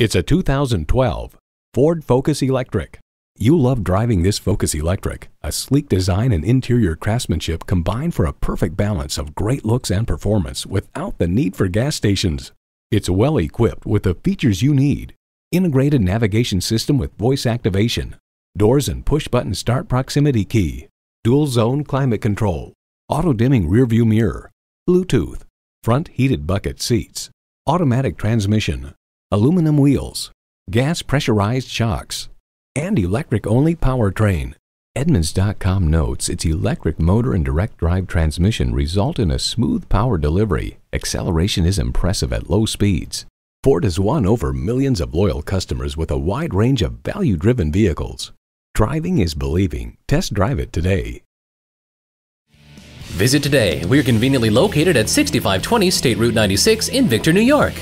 It's a 2012 Ford Focus Electric. You love driving this Focus Electric. A sleek design and interior craftsmanship combine for a perfect balance of great looks and performance without the need for gas stations. It's well equipped with the features you need. Integrated navigation system with voice activation, doors and push-button start proximity key, dual zone climate control, auto-dimming rearview mirror, Bluetooth, front heated bucket seats, automatic transmission, aluminum wheels, gas pressurized shocks, and electric only powertrain. Edmunds.com notes its electric motor and direct drive transmission result in a smooth power delivery. Acceleration is impressive at low speeds. Ford has won over millions of loyal customers with a wide range of value driven vehicles. Driving is believing. Test drive it today. Visit today. We are conveniently located at 6520 State Route 96 in Victor, New York.